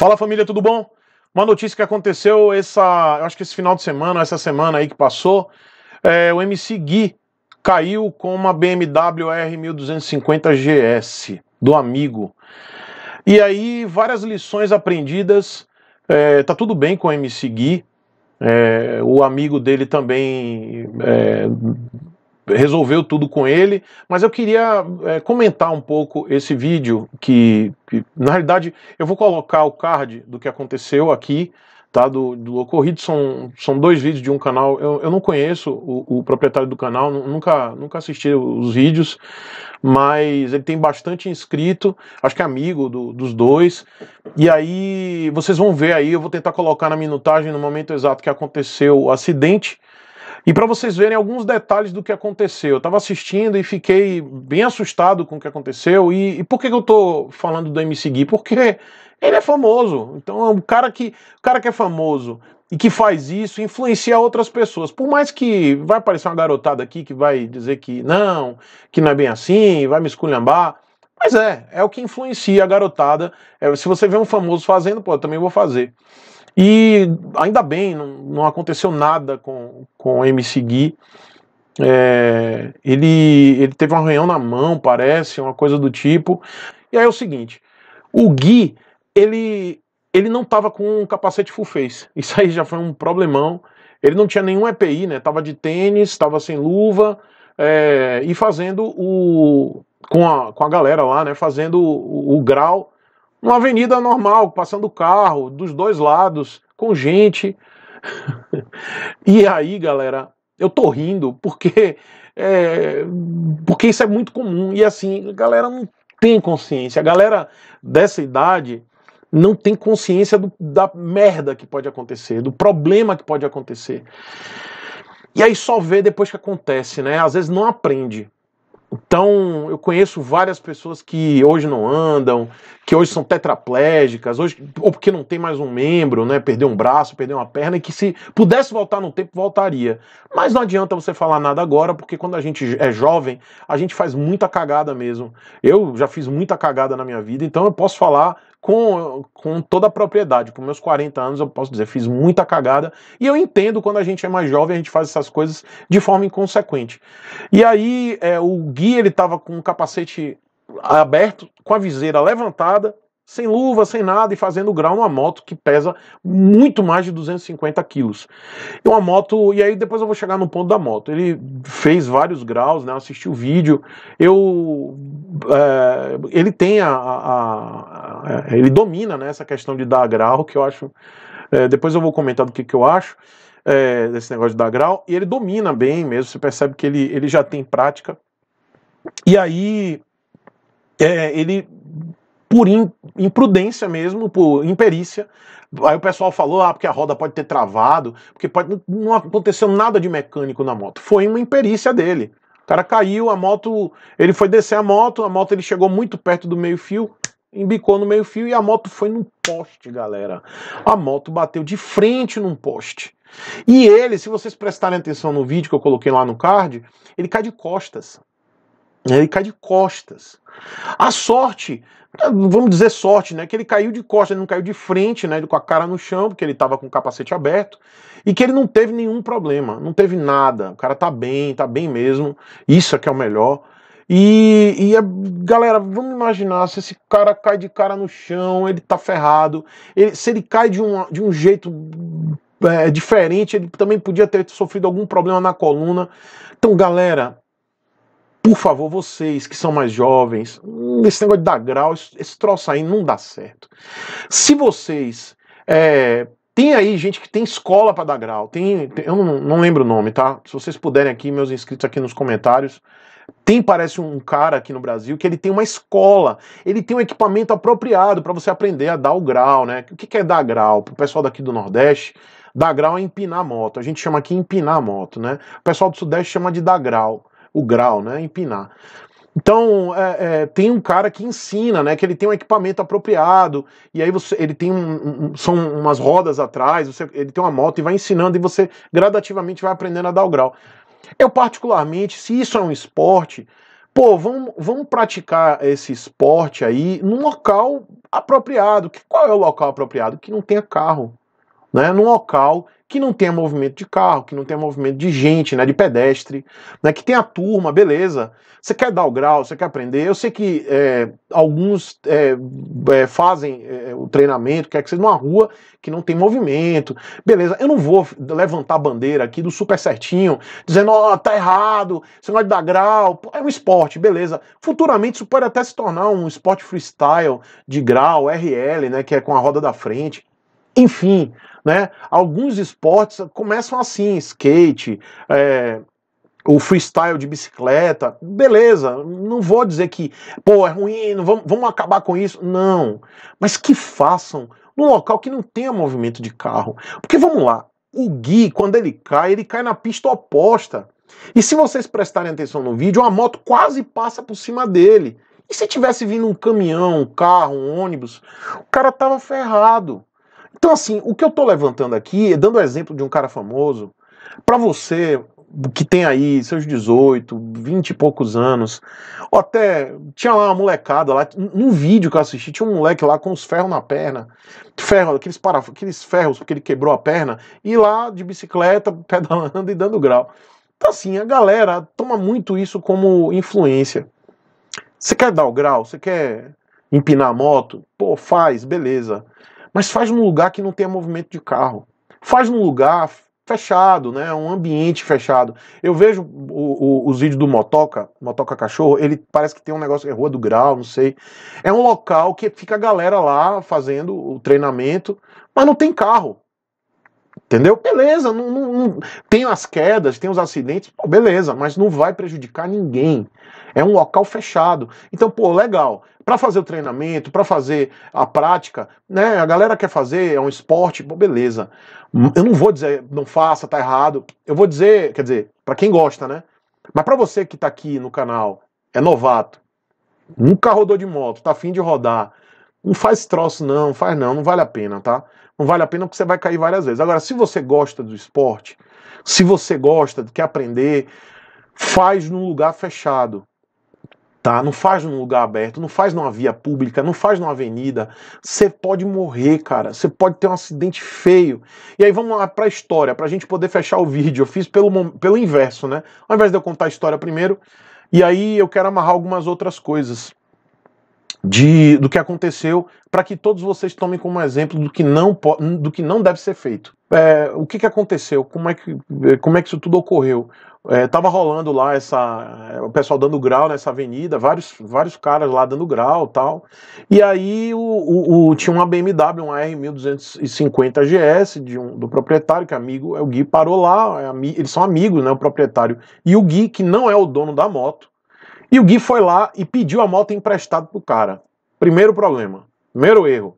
Fala família, tudo bom? Uma notícia que aconteceu essa, acho que esse final de semana, essa semana aí que passou, é, o MC Gui caiu com uma BMW R1250 GS do amigo. E aí várias lições aprendidas. É, tá tudo bem com o MC Gui. É, o amigo dele também é, resolveu tudo com ele, mas eu queria é, comentar um pouco esse vídeo que que, na realidade, eu vou colocar o card do que aconteceu aqui, tá? Do, do ocorrido. São, são dois vídeos de um canal. Eu, eu não conheço o, o proprietário do canal, nunca, nunca assisti os vídeos, mas ele tem bastante inscrito, acho que é amigo do, dos dois. E aí vocês vão ver aí, eu vou tentar colocar na minutagem no momento exato que aconteceu o acidente e para vocês verem alguns detalhes do que aconteceu, eu estava assistindo e fiquei bem assustado com o que aconteceu. E, e por que, que eu estou falando do MC Gui? Porque ele é famoso. Então, é um cara que, o cara que é famoso e que faz isso influencia outras pessoas. Por mais que vai aparecer uma garotada aqui que vai dizer que não, que não é bem assim, vai me esculhambar. Mas é, é o que influencia a garotada. É, se você vê um famoso fazendo, pô, eu também vou fazer. E ainda bem, não, não aconteceu nada com, com o MC Gui. É, ele, ele teve um arranhão na mão, parece, uma coisa do tipo. E aí é o seguinte: o Gui, ele, ele não estava com um capacete full face. Isso aí já foi um problemão. Ele não tinha nenhum EPI, né? Tava de tênis, tava sem luva é, e fazendo o. Com a, com a galera lá, né? Fazendo o, o grau uma avenida normal, passando carro dos dois lados, com gente. e aí, galera, eu tô rindo porque é, porque isso é muito comum e assim, a galera não tem consciência. A galera dessa idade não tem consciência do, da merda que pode acontecer, do problema que pode acontecer. E aí só vê depois que acontece, né? Às vezes não aprende. Então, eu conheço várias pessoas que hoje não andam, que hoje são tetraplégicas, hoje, ou porque não tem mais um membro, né? Perdeu um braço, perdeu uma perna, e que se pudesse voltar no tempo, voltaria. Mas não adianta você falar nada agora, porque quando a gente é jovem, a gente faz muita cagada mesmo. Eu já fiz muita cagada na minha vida, então eu posso falar com, com toda a propriedade. Com meus 40 anos, eu posso dizer, fiz muita cagada. E eu entendo quando a gente é mais jovem, a gente faz essas coisas de forma inconsequente. E aí, é, o Gui, ele tava com um capacete aberto, com a viseira levantada, sem luva, sem nada, e fazendo grau numa moto que pesa muito mais de 250 quilos. E é uma moto, e aí depois eu vou chegar no ponto da moto. Ele fez vários graus, né? assistiu o vídeo. Eu. É, ele tem a, a, a, Ele domina né, essa questão de dar grau, que eu acho. É, depois eu vou comentar do que, que eu acho. É, desse negócio de dar grau, e ele domina bem mesmo, você percebe que ele, ele já tem prática. E aí é, ele, por imprudência mesmo, por imperícia, aí o pessoal falou, ah, porque a roda pode ter travado, porque pode, não aconteceu nada de mecânico na moto. Foi uma imperícia dele. O cara caiu, a moto, ele foi descer a moto, a moto ele chegou muito perto do meio-fio, embicou no meio-fio e a moto foi num poste, galera. A moto bateu de frente num poste. E ele, se vocês prestarem atenção no vídeo que eu coloquei lá no card, ele cai de costas. Né? Ele cai de costas. A sorte, vamos dizer sorte, né? Que ele caiu de costas, ele não caiu de frente, né? com a cara no chão, porque ele estava com o capacete aberto, e que ele não teve nenhum problema, não teve nada. O cara tá bem, tá bem mesmo. Isso é que é o melhor. E, e a, galera, vamos imaginar se esse cara cai de cara no chão, ele tá ferrado. Ele, se ele cai de um, de um jeito é, diferente, ele também podia ter sofrido algum problema na coluna. Então, galera, por favor, vocês que são mais jovens, esse negócio de dar grau, esse troço aí não dá certo. Se vocês. É, tem aí gente que tem escola para dar grau, tem, tem eu não, não, lembro o nome, tá? Se vocês puderem aqui, meus inscritos aqui nos comentários. Tem, parece um cara aqui no Brasil que ele tem uma escola, ele tem um equipamento apropriado para você aprender a dar o grau, né? O que, que é dar grau? Para o pessoal daqui do Nordeste, dar grau é empinar a moto. A gente chama aqui empinar a moto, né? O pessoal do Sudeste chama de dar grau o grau, né? Empinar. Então, é, é, tem um cara que ensina, né? Que ele tem um equipamento apropriado, e aí você, ele tem um, um, são umas rodas atrás, você, ele tem uma moto e vai ensinando, e você gradativamente vai aprendendo a dar o grau. Eu, particularmente, se isso é um esporte, pô, vamos, vamos praticar esse esporte aí num local apropriado. Que, qual é o local apropriado? Que não tenha carro né, num local que não tenha movimento de carro, que não tenha movimento de gente, né, de pedestre, né, que tenha turma, beleza. Você quer dar o grau, você quer aprender. Eu sei que é, alguns é, é, fazem é, o treinamento, quer que seja numa rua que não tem movimento, beleza. Eu não vou levantar a bandeira aqui do super certinho, dizendo, ó, oh, tá errado, você não vai é dar grau. É um esporte, beleza. Futuramente isso pode até se tornar um esporte freestyle de grau, RL, né, que é com a roda da frente. Enfim, né? Alguns esportes começam assim, skate, é, o freestyle de bicicleta, beleza, não vou dizer que, pô, é ruim, vamos, vamos acabar com isso, não. Mas que façam num local que não tenha movimento de carro. Porque vamos lá, o Gui, quando ele cai, ele cai na pista oposta. E se vocês prestarem atenção no vídeo, uma moto quase passa por cima dele. E se tivesse vindo um caminhão, um carro, um ônibus, o cara tava ferrado. Então, assim, o que eu estou levantando aqui, dando o exemplo de um cara famoso, para você que tem aí seus 18, 20 e poucos anos, ou até tinha lá uma molecada lá, num vídeo que eu assisti, tinha um moleque lá com os ferros na perna, ferro, aqueles, para, aqueles ferros porque ele quebrou a perna, e lá de bicicleta, pedalando e dando grau. Então, assim, a galera toma muito isso como influência. Você quer dar o grau? Você quer empinar a moto? Pô, faz, beleza. Mas faz num lugar que não tenha movimento de carro. Faz num lugar fechado, né? Um ambiente fechado. Eu vejo o, o, os vídeos do Motoca, Motoca Cachorro, ele parece que tem um negócio, é Rua do Grau, não sei. É um local que fica a galera lá fazendo o treinamento, mas não tem carro. Entendeu? Beleza, não, não, não, tem as quedas, tem os acidentes, pô, beleza, mas não vai prejudicar ninguém. É um local fechado. Então, pô, legal. Para fazer o treinamento, para fazer a prática, né? A galera quer fazer, é um esporte, pô, beleza. Eu não vou dizer, não faça, tá errado. Eu vou dizer, quer dizer, para quem gosta, né? Mas para você que tá aqui no canal, é novato, nunca rodou de moto, tá afim de rodar, não faz troço não, faz não, não vale a pena, tá? Não vale a pena porque você vai cair várias vezes. Agora, se você gosta do esporte, se você gosta, quer aprender, faz num lugar fechado. Tá? Não faz num lugar aberto, não faz numa via pública, não faz numa avenida. Você pode morrer, cara. Você pode ter um acidente feio. E aí vamos lá para a história, para a gente poder fechar o vídeo. Eu fiz pelo, pelo inverso, né? Ao invés de eu contar a história primeiro, e aí eu quero amarrar algumas outras coisas de, do que aconteceu, para que todos vocês tomem como exemplo do que não, do que não deve ser feito. É, o que, que aconteceu? Como é que, é, como é que isso tudo ocorreu? Estava é, rolando lá essa, é, o pessoal dando grau nessa avenida, vários, vários caras lá dando grau tal. E aí o, o, o tinha uma BMW, uma R1250 GS de um, do proprietário, que é amigo, é o Gui parou lá, é, eles são amigos, né, o proprietário. E o Gui, que não é o dono da moto, e o Gui foi lá e pediu a moto emprestada pro cara. Primeiro problema, primeiro erro.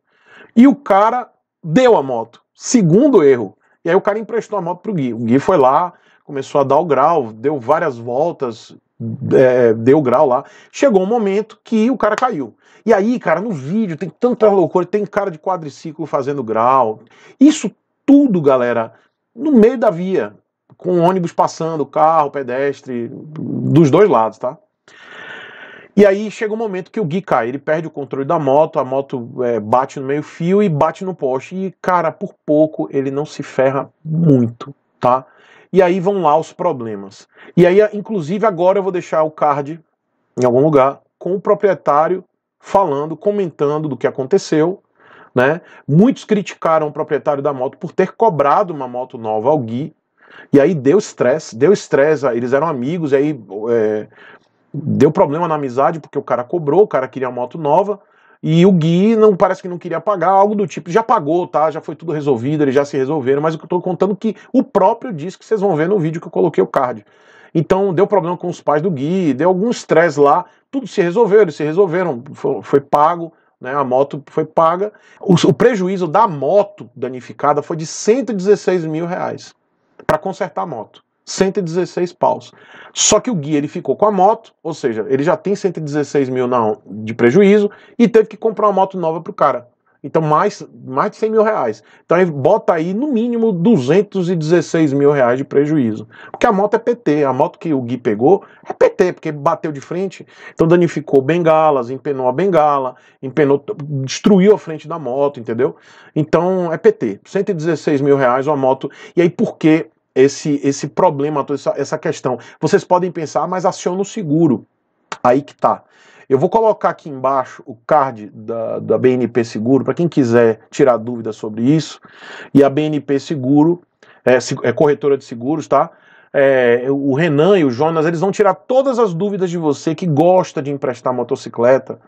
E o cara deu a moto. Segundo erro. E aí o cara emprestou a moto pro Gui. O Gui foi lá, começou a dar o grau, deu várias voltas, é, deu grau lá. Chegou um momento que o cara caiu. E aí, cara, no vídeo tem tanta loucura, tem cara de quadriciclo fazendo grau. Isso tudo, galera, no meio da via, com ônibus passando, carro, pedestre, dos dois lados, tá? E aí chega um momento que o Gui cai, ele perde o controle da moto, a moto é, bate no meio fio e bate no poste. E, cara, por pouco ele não se ferra muito, tá? E aí vão lá os problemas. E aí, inclusive, agora eu vou deixar o card em algum lugar com o proprietário falando, comentando do que aconteceu, né? Muitos criticaram o proprietário da moto por ter cobrado uma moto nova ao Gui. E aí deu estresse, deu estresse, eles eram amigos, aí é, deu problema na amizade porque o cara cobrou, o cara queria moto nova e o Gui não parece que não queria pagar, algo do tipo, já pagou, tá? Já foi tudo resolvido, eles já se resolveram, mas o que eu tô contando é que o próprio disse que vocês vão ver no vídeo que eu coloquei o card. Então deu problema com os pais do Gui, deu algum estresse lá, tudo se resolveu, eles se resolveram, foi, foi pago, né? A moto foi paga. O, o prejuízo da moto danificada foi de 116 mil reais para consertar a moto. 116 paus. Só que o guia ele ficou com a moto, ou seja, ele já tem 116 mil na, de prejuízo e teve que comprar uma moto nova para o cara. Então, mais, mais de 100 mil reais. Então, ele bota aí, no mínimo, 216 mil reais de prejuízo. Porque a moto é PT. A moto que o Gui pegou é PT, porque bateu de frente. Então, danificou bengalas, empenou a bengala, empenou, destruiu a frente da moto, entendeu? Então, é PT. 116 mil reais uma moto. E aí, por que esse, esse problema, toda essa, essa questão. Vocês podem pensar, ah, mas aciona o seguro. Aí que tá. Eu vou colocar aqui embaixo o card da, da BNP Seguro para quem quiser tirar dúvidas sobre isso. E a BNP Seguro é, é corretora de seguros, tá? É, o Renan e o Jonas, eles vão tirar todas as dúvidas de você que gosta de emprestar motocicleta,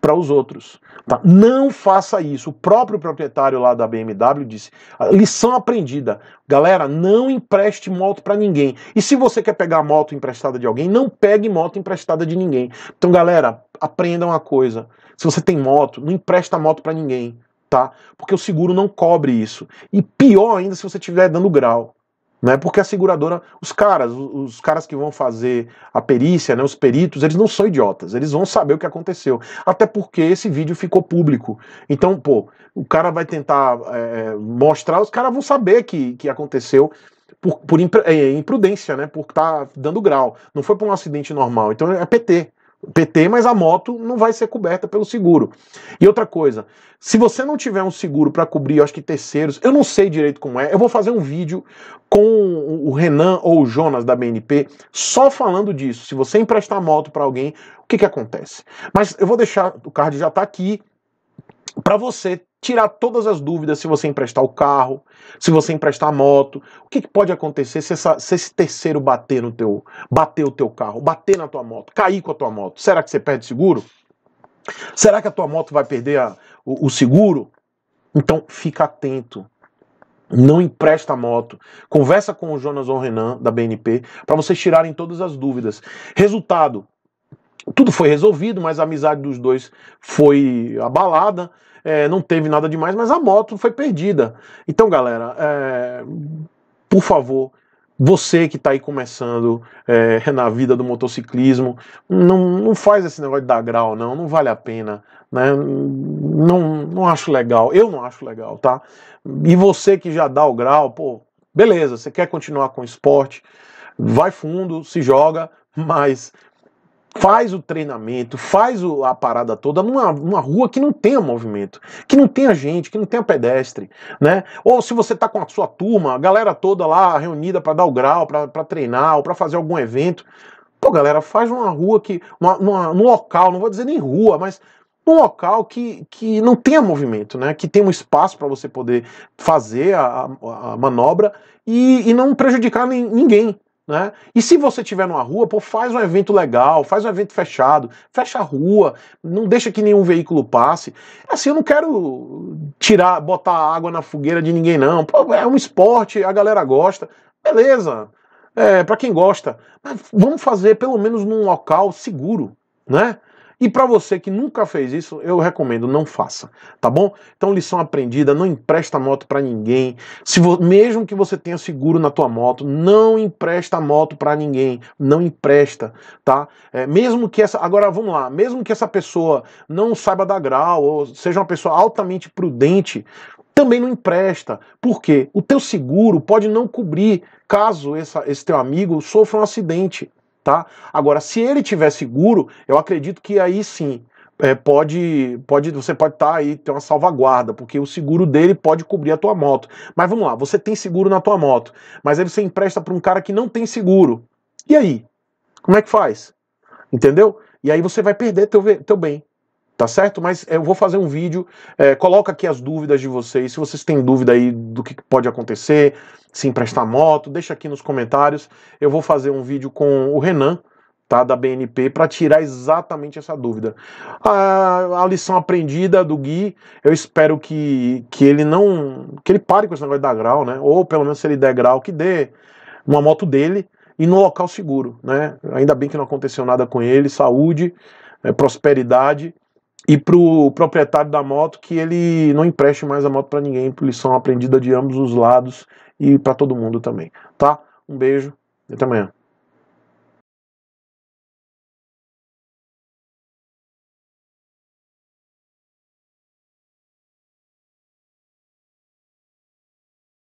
para os outros. Tá? Não faça isso. O próprio proprietário lá da BMW disse: lição aprendida. Galera, não empreste moto para ninguém. E se você quer pegar moto emprestada de alguém, não pegue moto emprestada de ninguém. Então, galera, aprenda uma coisa. Se você tem moto, não empresta moto para ninguém, tá? Porque o seguro não cobre isso. E pior ainda se você estiver dando grau. Né? Porque a seguradora, os caras, os caras que vão fazer a perícia, né, os peritos, eles não são idiotas, eles vão saber o que aconteceu. Até porque esse vídeo ficou público. Então, pô, o cara vai tentar é, é mostrar, os caras vão saber que, que aconteceu por, por é, imprudência, né? Por estar tá dando grau. Não foi por um acidente normal. Então é PT. PT, mas a moto não vai ser coberta pelo seguro. E outra coisa, se você não tiver um seguro para cobrir, acho que terceiros, eu não sei direito como é, eu vou fazer um vídeo com o Renan ou o Jonas da BNP só falando disso. Se você emprestar moto para alguém, o que, que acontece? Mas eu vou deixar, o card já está aqui, para você tirar todas as dúvidas se você emprestar o carro, se você emprestar a moto, o que, que pode acontecer se, essa, se, esse terceiro bater no teu, bater o teu carro, bater na tua moto, cair com a tua moto, será que você perde seguro? Será que a tua moto vai perder a, o, o seguro? Então fica atento, não empresta a moto. Conversa com o Jonas Renan da BNP para vocês tirarem todas as dúvidas. Resultado: tudo foi resolvido, mas a amizade dos dois foi abalada. É, não teve nada demais, mas a moto foi perdida. Então, galera, é, por favor, você que está aí começando é, na vida do motociclismo, não, não faz esse negócio de dar grau, não, não vale a pena. Né? Não, não acho legal, eu não acho legal, tá? E você que já dá o grau, pô, beleza, você quer continuar com o esporte, vai fundo, se joga, mas faz o treinamento, faz a parada toda numa, numa rua que não tenha movimento, que não tenha gente, que não tenha pedestre, né? Ou se você tá com a sua turma, a galera toda lá reunida para dar o grau, para treinar, ou para fazer algum evento, pô, galera, faz uma rua que uma, uma, um local, não vou dizer nem rua, mas um local que, que não tenha movimento, né? Que tenha um espaço para você poder fazer a, a, a manobra e, e não prejudicar ninguém, né? E se você estiver numa rua, pô, faz um evento legal, faz um evento fechado, fecha a rua, não deixa que nenhum veículo passe. É assim, eu não quero tirar, botar água na fogueira de ninguém, não. Pô, é um esporte, a galera gosta, beleza. É, para quem gosta, mas vamos fazer pelo menos num local seguro, né? E para você que nunca fez isso, eu recomendo não faça, tá bom? Então lição aprendida, não empresta moto para ninguém. Se mesmo que você tenha seguro na tua moto, não empresta moto para ninguém, não empresta, tá? É, mesmo que essa, agora vamos lá, mesmo que essa pessoa não saiba dar grau ou seja uma pessoa altamente prudente, também não empresta. porque O teu seguro pode não cobrir caso essa, esse teu amigo sofra um acidente tá? Agora, se ele tiver seguro, eu acredito que aí sim é, pode, pode, você pode estar tá aí, ter uma salvaguarda, porque o seguro dele pode cobrir a tua moto. Mas vamos lá, você tem seguro na tua moto, mas aí você empresta para um cara que não tem seguro. E aí? Como é que faz? Entendeu? E aí você vai perder teu, teu bem tá certo? Mas eh, eu vou fazer um vídeo, é, coloca aqui as dúvidas de vocês, se vocês têm dúvida aí do que pode acontecer, se emprestar moto, deixa aqui nos comentários. Eu vou fazer um vídeo com o Renan, tá, da BNP, para tirar exatamente essa dúvida. A, a, lição aprendida do Gui, eu espero que, que ele não, que ele pare com esse negócio de dar grau, né? Ou pelo menos se ele der grau, que dê uma moto dele e no local seguro, né? Ainda bem que não aconteceu nada com ele, saúde, é, prosperidade e para o proprietário da moto que ele não empreste mais a moto para ninguém, lição aprendida de ambos os lados e para todo mundo também, tá? Um beijo e até amanhã.